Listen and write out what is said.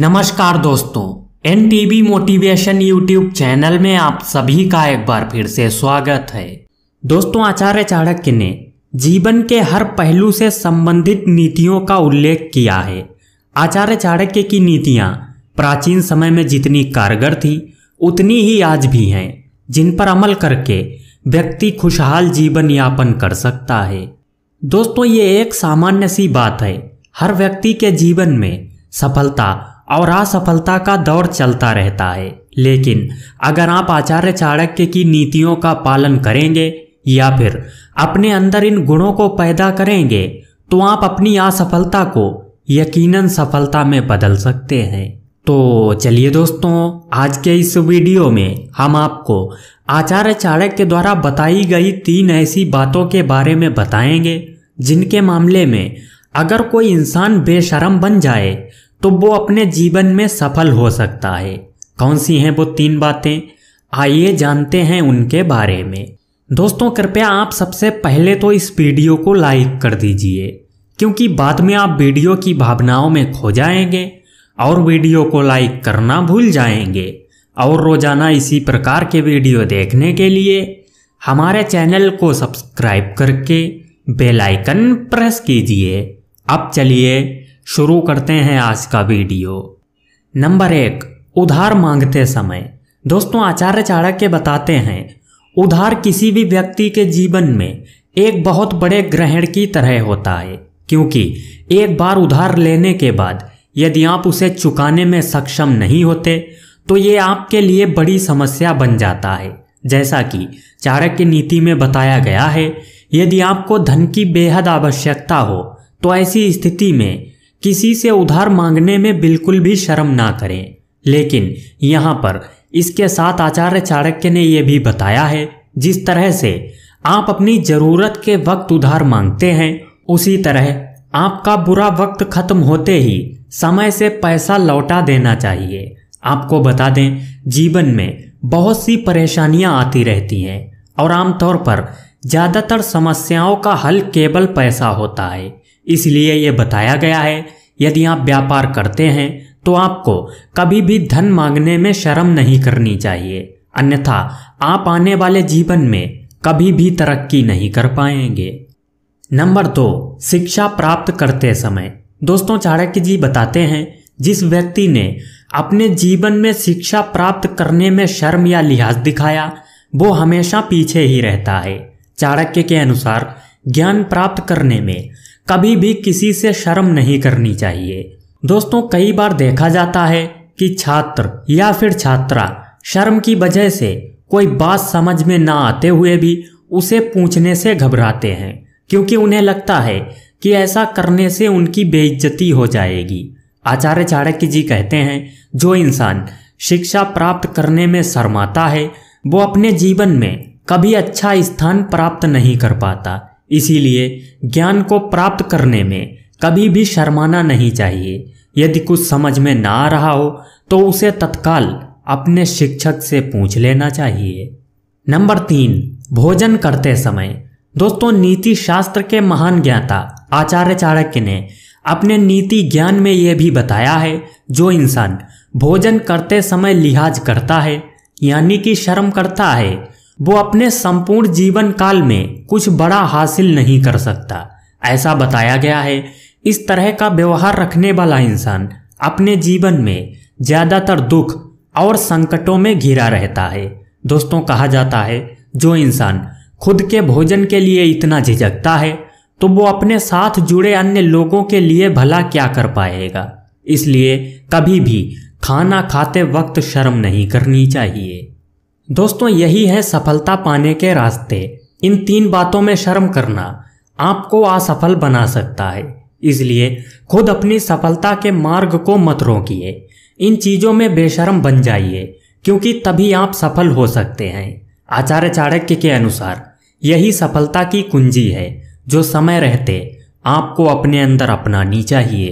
नमस्कार दोस्तों N motivation YouTube channel में आप सभी का एक बार फिर से स्वागत है दोस्तों आचार्य चाणक्य ने जीवन के हर पहलू से संबंधित नीतियों का उल्लेख किया है आचार्य चाणक्य की नीतियाँ प्राचीन समय में जितनी कारगर थी उतनी ही आज भी हैं जिन पर अमल करके व्यक्ति खुशहाल जीवन यापन कर सकता है दोस्तों ये एक सामान्य सी बात है हर व्यक्ति के जीवन में सफलता और असफलता का दौर चलता रहता है लेकिन अगर आप आचार्य चाणक्य की नीतियों का पालन करेंगे या फिर अपने अंदर इन गुणों को पैदा करेंगे तो आप अपनी असफलता को यकीनन सफलता में बदल सकते हैं तो चलिए दोस्तों आज के इस वीडियो में हम आपको आचार्य चाणक्य द्वारा बताई गई तीन ऐसी बातों के बारे में बताएंगे जिनके मामले में अगर कोई इंसान बेशरम बन जाए तो वो अपने जीवन में सफल हो सकता है कौन सी हैं वो तीन बातें आइए जानते हैं उनके बारे में दोस्तों कृपया आप सबसे पहले तो इस वीडियो को लाइक कर दीजिए क्योंकि बाद में आप वीडियो की भावनाओं में खो जाएंगे और वीडियो को लाइक करना भूल जाएंगे और रोजाना इसी प्रकार के वीडियो देखने के लिए हमारे चैनल को सब्सक्राइब करके बेल आइकन प्रेस कीजिए अब चलिए शुरू करते हैं आज का वीडियो नंबर एक उधार मांगते समय दोस्तों आचार्य चाणक्य बताते हैं उधार किसी भी व्यक्ति के जीवन में एक बहुत बड़े ग्रहण की तरह होता है क्योंकि एक बार उधार लेने के बाद यदि आप उसे चुकाने में सक्षम नहीं होते तो ये आपके लिए बड़ी समस्या बन जाता है जैसा कि चाणक्य नीति में बताया गया है यदि आपको धन की बेहद आवश्यकता हो तो ऐसी स्थिति में किसी से उधार मांगने में बिल्कुल भी शर्म ना करें लेकिन यहाँ पर इसके साथ आचार्य चाणक्य ने यह भी बताया है जिस तरह से आप अपनी जरूरत के वक्त उधार मांगते हैं उसी तरह आपका बुरा वक्त खत्म होते ही समय से पैसा लौटा देना चाहिए आपको बता दें जीवन में बहुत सी परेशानियां आती रहती हैं और आमतौर पर ज़्यादातर समस्याओं का हल केवल पैसा होता है इसलिए ये बताया गया है यदि आप व्यापार करते हैं तो आपको कभी भी धन मांगने में शर्म नहीं करनी चाहिए अन्यथा आप आने वाले जीवन में कभी भी तरक्की नहीं कर पाएंगे नंबर दो शिक्षा प्राप्त करते समय दोस्तों चाणक्य जी बताते हैं जिस व्यक्ति ने अपने जीवन में शिक्षा प्राप्त करने में शर्म या लिहाज दिखाया वो हमेशा पीछे ही रहता है चाणक्य के अनुसार ज्ञान प्राप्त करने में कभी भी किसी से शर्म नहीं करनी चाहिए दोस्तों कई बार देखा जाता है कि छात्र या फिर छात्रा शर्म की वजह से कोई बात समझ में ना आते हुए भी उसे पूछने से घबराते हैं क्योंकि उन्हें लगता है कि ऐसा करने से उनकी बेइज्जती हो जाएगी आचार्य चाणक्य जी कहते हैं जो इंसान शिक्षा प्राप्त करने में शर्माता है वो अपने जीवन में कभी अच्छा स्थान प्राप्त नहीं कर पाता इसीलिए ज्ञान को प्राप्त करने में कभी भी शर्माना नहीं चाहिए यदि कुछ समझ में ना आ रहा हो तो उसे तत्काल अपने शिक्षक से पूछ लेना चाहिए नंबर तीन भोजन करते समय दोस्तों नीति शास्त्र के महान ज्ञाता आचार्य चाणक्य ने अपने नीति ज्ञान में यह भी बताया है जो इंसान भोजन करते समय लिहाज करता है यानी कि शर्म करता है वो अपने संपूर्ण जीवन काल में कुछ बड़ा हासिल नहीं कर सकता ऐसा बताया गया है इस तरह का व्यवहार रखने वाला इंसान अपने जीवन में ज़्यादातर दुख और संकटों में घिरा रहता है दोस्तों कहा जाता है जो इंसान खुद के भोजन के लिए इतना झिझकता है तो वो अपने साथ जुड़े अन्य लोगों के लिए भला क्या कर पाएगा इसलिए कभी भी खाना खाते वक्त शर्म नहीं करनी चाहिए दोस्तों यही है सफलता पाने के रास्ते इन तीन बातों में शर्म करना आपको असफल बना सकता है इसलिए खुद अपनी सफलता के मार्ग को मत रोकिए इन चीज़ों में बेशर्म बन जाइए क्योंकि तभी आप सफल हो सकते हैं आचार्य चाणक्य के अनुसार यही सफलता की कुंजी है जो समय रहते आपको अपने अंदर अपनानी चाहिए